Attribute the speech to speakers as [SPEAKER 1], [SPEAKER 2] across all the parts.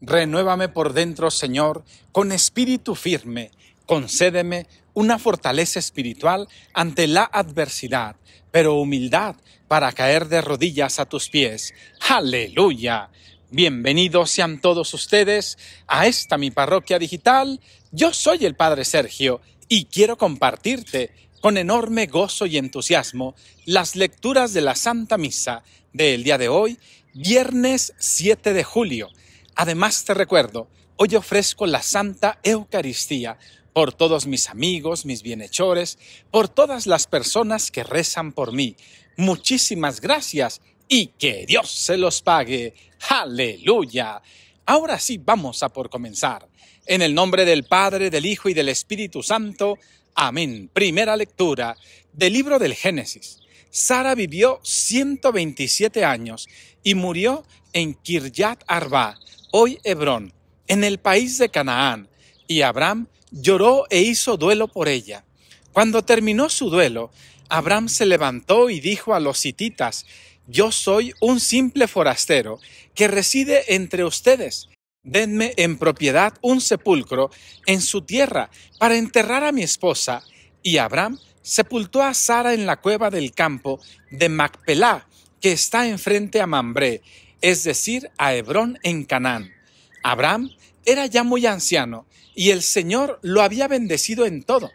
[SPEAKER 1] Renuévame por dentro, Señor, con espíritu firme. Concédeme una fortaleza espiritual ante la adversidad, pero humildad para caer de rodillas a tus pies. Aleluya. Bienvenidos sean todos ustedes a esta mi parroquia digital. Yo soy el Padre Sergio y quiero compartirte con enorme gozo y entusiasmo las lecturas de la Santa Misa del día de hoy, viernes 7 de julio Además te recuerdo, hoy ofrezco la Santa Eucaristía por todos mis amigos, mis bienhechores, por todas las personas que rezan por mí. Muchísimas gracias y que Dios se los pague. Aleluya. Ahora sí vamos a por comenzar. En el nombre del Padre, del Hijo y del Espíritu Santo. Amén. Primera lectura del libro del Génesis. Sara vivió 127 años y murió en Kiryat Arba, hoy Hebrón, en el país de Canaán, y Abraham lloró e hizo duelo por ella. Cuando terminó su duelo, Abraham se levantó y dijo a los hititas, Yo soy un simple forastero que reside entre ustedes. Denme en propiedad un sepulcro en su tierra para enterrar a mi esposa. Y Abraham sepultó a Sara en la cueva del campo de Macpelá, que está enfrente a Mambré, es decir, a Hebrón en Canaán. Abraham era ya muy anciano y el Señor lo había bendecido en todo.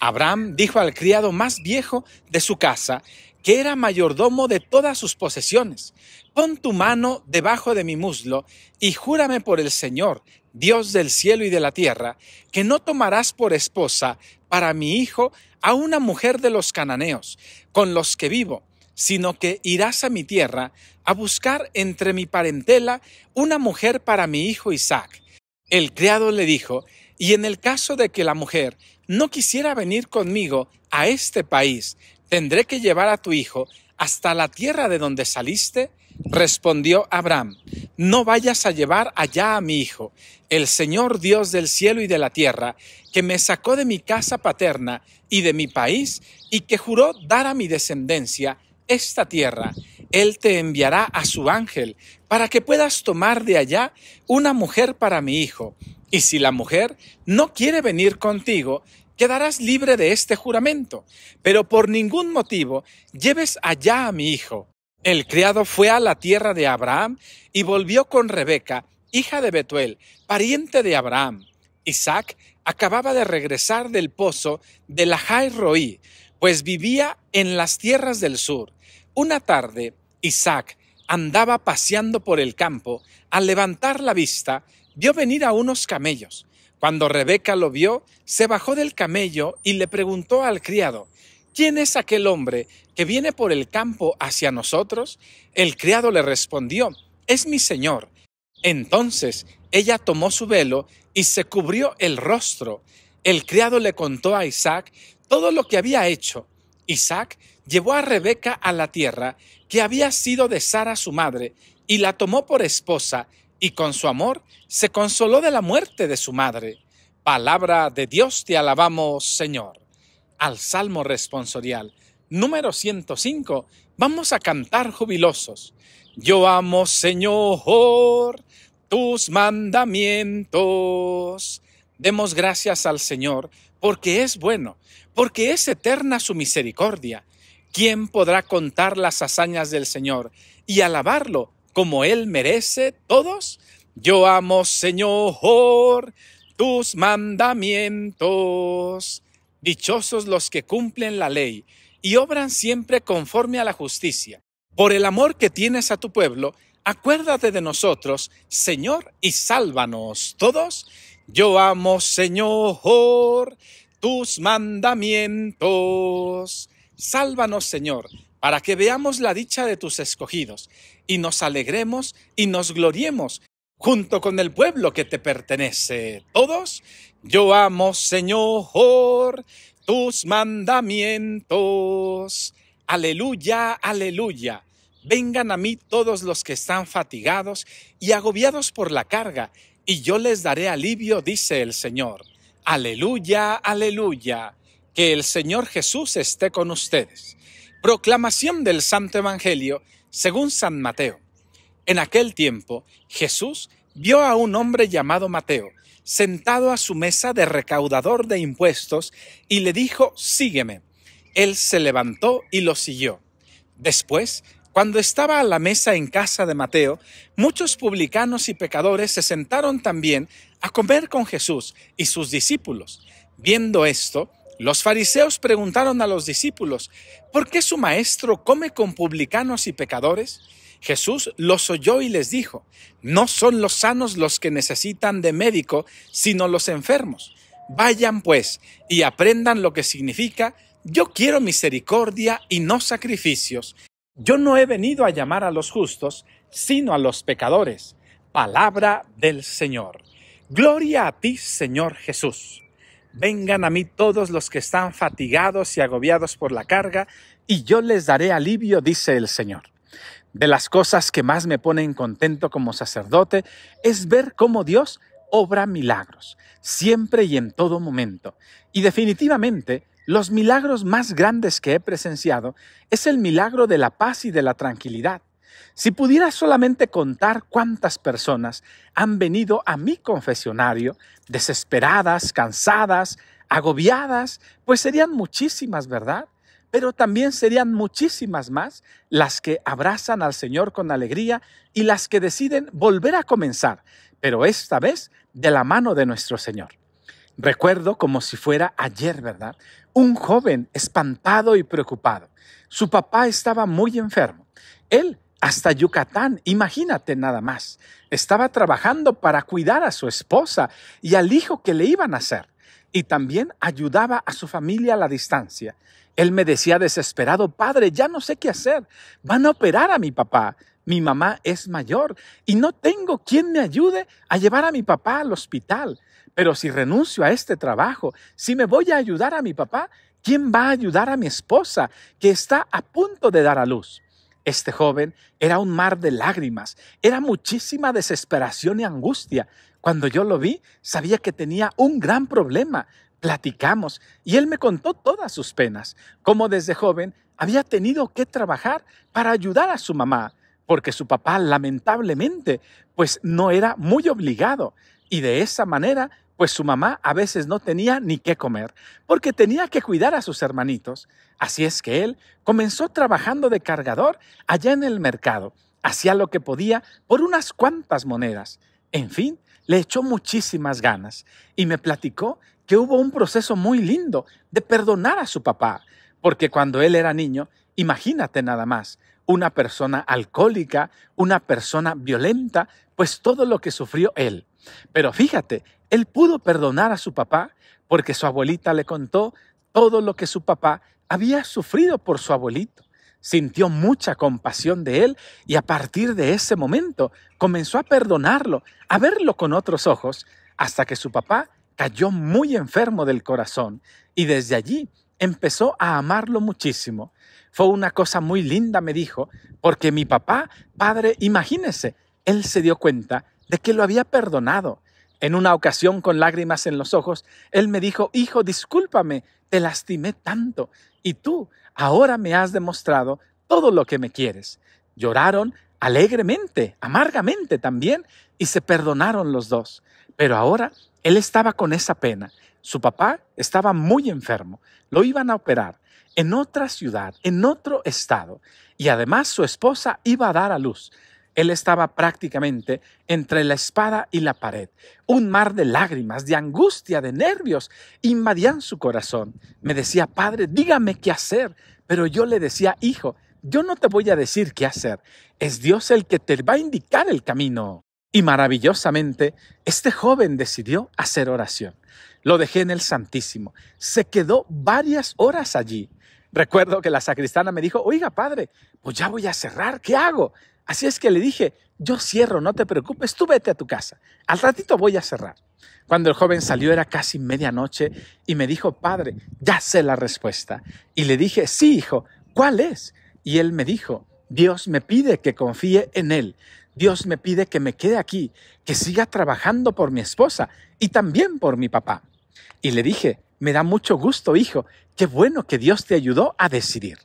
[SPEAKER 1] Abraham dijo al criado más viejo de su casa, que era mayordomo de todas sus posesiones, pon tu mano debajo de mi muslo y júrame por el Señor, Dios del cielo y de la tierra, que no tomarás por esposa para mi hijo a una mujer de los cananeos, con los que vivo sino que irás a mi tierra a buscar entre mi parentela una mujer para mi hijo Isaac. El criado le dijo, y en el caso de que la mujer no quisiera venir conmigo a este país, tendré que llevar a tu hijo hasta la tierra de donde saliste. Respondió Abraham, no vayas a llevar allá a mi hijo. El Señor Dios del cielo y de la tierra, que me sacó de mi casa paterna y de mi país, y que juró dar a mi descendencia esta tierra, Él te enviará a su ángel para que puedas tomar de allá una mujer para mi hijo. Y si la mujer no quiere venir contigo, quedarás libre de este juramento. Pero por ningún motivo lleves allá a mi hijo. El criado fue a la tierra de Abraham y volvió con Rebeca, hija de Betuel, pariente de Abraham. Isaac acababa de regresar del pozo de la Jairoí, pues vivía en las tierras del sur. Una tarde, Isaac andaba paseando por el campo. Al levantar la vista, vio venir a unos camellos. Cuando Rebeca lo vio, se bajó del camello y le preguntó al criado, ¿quién es aquel hombre que viene por el campo hacia nosotros? El criado le respondió, es mi señor. Entonces ella tomó su velo y se cubrió el rostro. El criado le contó a Isaac todo lo que había hecho. Isaac llevó a Rebeca a la tierra que había sido de Sara su madre, y la tomó por esposa, y con su amor se consoló de la muerte de su madre. Palabra de Dios te alabamos, Señor. Al Salmo responsorial número 105 vamos a cantar jubilosos. Yo amo, Señor, tus mandamientos Demos gracias al Señor, porque es bueno, porque es eterna su misericordia. ¿Quién podrá contar las hazañas del Señor y alabarlo como Él merece todos? Yo amo, Señor, tus mandamientos. Dichosos los que cumplen la ley y obran siempre conforme a la justicia. Por el amor que tienes a tu pueblo, acuérdate de nosotros, Señor, y sálvanos todos yo amo, Señor, tus mandamientos. Sálvanos, Señor, para que veamos la dicha de tus escogidos, y nos alegremos y nos gloriemos junto con el pueblo que te pertenece. Todos, yo amo, Señor, tus mandamientos. Aleluya, aleluya. Vengan a mí todos los que están fatigados y agobiados por la carga y yo les daré alivio, dice el Señor. Aleluya, aleluya. Que el Señor Jesús esté con ustedes. Proclamación del Santo Evangelio según San Mateo. En aquel tiempo Jesús vio a un hombre llamado Mateo sentado a su mesa de recaudador de impuestos y le dijo, sígueme. Él se levantó y lo siguió. Después cuando estaba a la mesa en casa de Mateo, muchos publicanos y pecadores se sentaron también a comer con Jesús y sus discípulos. Viendo esto, los fariseos preguntaron a los discípulos, ¿por qué su maestro come con publicanos y pecadores? Jesús los oyó y les dijo, no son los sanos los que necesitan de médico, sino los enfermos. Vayan pues y aprendan lo que significa, yo quiero misericordia y no sacrificios. Yo no he venido a llamar a los justos, sino a los pecadores. Palabra del Señor. Gloria a ti, Señor Jesús. Vengan a mí todos los que están fatigados y agobiados por la carga, y yo les daré alivio, dice el Señor. De las cosas que más me ponen contento como sacerdote es ver cómo Dios obra milagros, siempre y en todo momento. Y definitivamente, los milagros más grandes que he presenciado es el milagro de la paz y de la tranquilidad. Si pudiera solamente contar cuántas personas han venido a mi confesionario desesperadas, cansadas, agobiadas, pues serían muchísimas, ¿verdad? Pero también serían muchísimas más las que abrazan al Señor con alegría y las que deciden volver a comenzar, pero esta vez de la mano de nuestro Señor. Recuerdo como si fuera ayer, ¿verdad? Un joven espantado y preocupado. Su papá estaba muy enfermo. Él hasta Yucatán, imagínate nada más. Estaba trabajando para cuidar a su esposa y al hijo que le iban a hacer. Y también ayudaba a su familia a la distancia. Él me decía desesperado, padre, ya no sé qué hacer. Van a operar a mi papá. Mi mamá es mayor y no tengo quien me ayude a llevar a mi papá al hospital. Pero si renuncio a este trabajo, si me voy a ayudar a mi papá, ¿quién va a ayudar a mi esposa que está a punto de dar a luz? Este joven era un mar de lágrimas, era muchísima desesperación y angustia. Cuando yo lo vi, sabía que tenía un gran problema. Platicamos y él me contó todas sus penas, cómo desde joven había tenido que trabajar para ayudar a su mamá, porque su papá lamentablemente pues no era muy obligado y de esa manera pues su mamá a veces no tenía ni qué comer, porque tenía que cuidar a sus hermanitos. Así es que él comenzó trabajando de cargador allá en el mercado, hacía lo que podía por unas cuantas monedas. En fin, le echó muchísimas ganas y me platicó que hubo un proceso muy lindo de perdonar a su papá, porque cuando él era niño, imagínate nada más, una persona alcohólica, una persona violenta, pues todo lo que sufrió él. Pero fíjate, él pudo perdonar a su papá porque su abuelita le contó todo lo que su papá había sufrido por su abuelito. Sintió mucha compasión de él y a partir de ese momento comenzó a perdonarlo, a verlo con otros ojos, hasta que su papá cayó muy enfermo del corazón y desde allí empezó a amarlo muchísimo. Fue una cosa muy linda, me dijo, porque mi papá, padre, imagínese, él se dio cuenta de que lo había perdonado. En una ocasión, con lágrimas en los ojos, él me dijo, Hijo, discúlpame, te lastimé tanto, y tú ahora me has demostrado todo lo que me quieres. Lloraron alegremente, amargamente también, y se perdonaron los dos. Pero ahora él estaba con esa pena. Su papá estaba muy enfermo, lo iban a operar en otra ciudad, en otro estado, y además su esposa iba a dar a luz. Él estaba prácticamente entre la espada y la pared. Un mar de lágrimas, de angustia, de nervios invadían su corazón. Me decía, Padre, dígame qué hacer. Pero yo le decía, Hijo, yo no te voy a decir qué hacer. Es Dios el que te va a indicar el camino. Y maravillosamente, este joven decidió hacer oración. Lo dejé en el Santísimo. Se quedó varias horas allí. Recuerdo que la sacristana me dijo, oiga, padre, pues ya voy a cerrar, ¿qué hago? Así es que le dije, yo cierro, no te preocupes, tú vete a tu casa. Al ratito voy a cerrar. Cuando el joven salió era casi medianoche y me dijo, padre, ya sé la respuesta. Y le dije, sí, hijo, ¿cuál es? Y él me dijo, Dios me pide que confíe en Él. Dios me pide que me quede aquí, que siga trabajando por mi esposa y también por mi papá. Y le dije, me da mucho gusto, hijo, qué bueno que Dios te ayudó a decidir.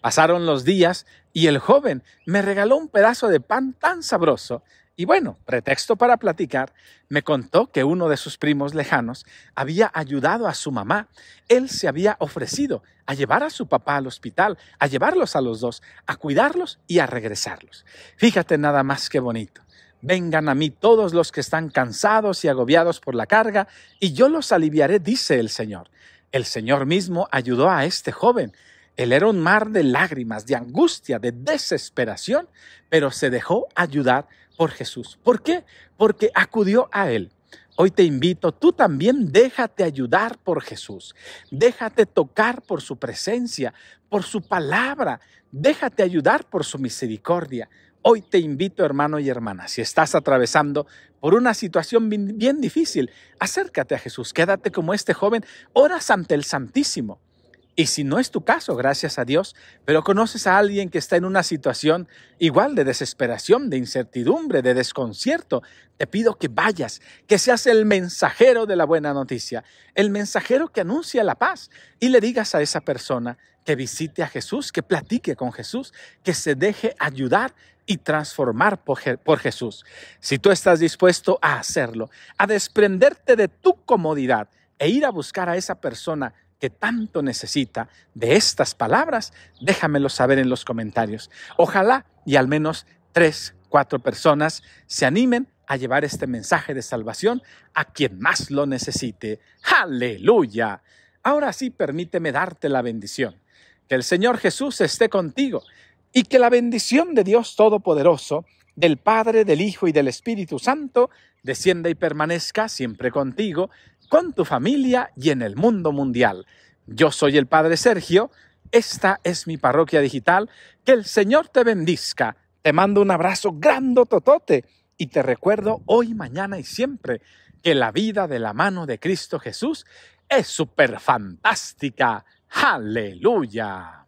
[SPEAKER 1] Pasaron los días y el joven me regaló un pedazo de pan tan sabroso y bueno, pretexto para platicar, me contó que uno de sus primos lejanos había ayudado a su mamá. Él se había ofrecido a llevar a su papá al hospital, a llevarlos a los dos, a cuidarlos y a regresarlos. Fíjate nada más que bonito. Vengan a mí todos los que están cansados y agobiados por la carga, y yo los aliviaré, dice el Señor. El Señor mismo ayudó a este joven él era un mar de lágrimas, de angustia, de desesperación, pero se dejó ayudar por Jesús. ¿Por qué? Porque acudió a Él. Hoy te invito, tú también déjate ayudar por Jesús, déjate tocar por su presencia, por su palabra, déjate ayudar por su misericordia. Hoy te invito, hermano y hermana, si estás atravesando por una situación bien, difícil, acércate a Jesús, quédate como este joven, oras ante el Santísimo. Y si no es tu caso, gracias a Dios, pero conoces a alguien que está en una situación igual de desesperación, de incertidumbre, de desconcierto, te pido que vayas, que seas el mensajero de la buena noticia, el mensajero que anuncia la paz y le digas a esa persona que visite a Jesús, que platique con Jesús, que se deje ayudar y transformar por, Jesús. Si tú estás dispuesto a hacerlo, a desprenderte de tu comodidad e ir a buscar a esa persona que tanto necesita de estas palabras, déjamelo saber en los comentarios. Ojalá y al menos tres, cuatro personas se animen a llevar este mensaje de salvación a quien más lo necesite. Aleluya. Ahora sí, permíteme darte la bendición. Que el Señor Jesús esté contigo y que la bendición de Dios Todopoderoso, del Padre, del Hijo y del Espíritu Santo, descienda y permanezca siempre contigo con tu familia y en el mundo mundial. Yo soy el Padre Sergio, esta es mi parroquia digital, que el Señor te bendiga. Te mando un abrazo grande, totote, y te recuerdo hoy, mañana y siempre que la vida de la mano de Cristo Jesús es súper fantástica. Aleluya.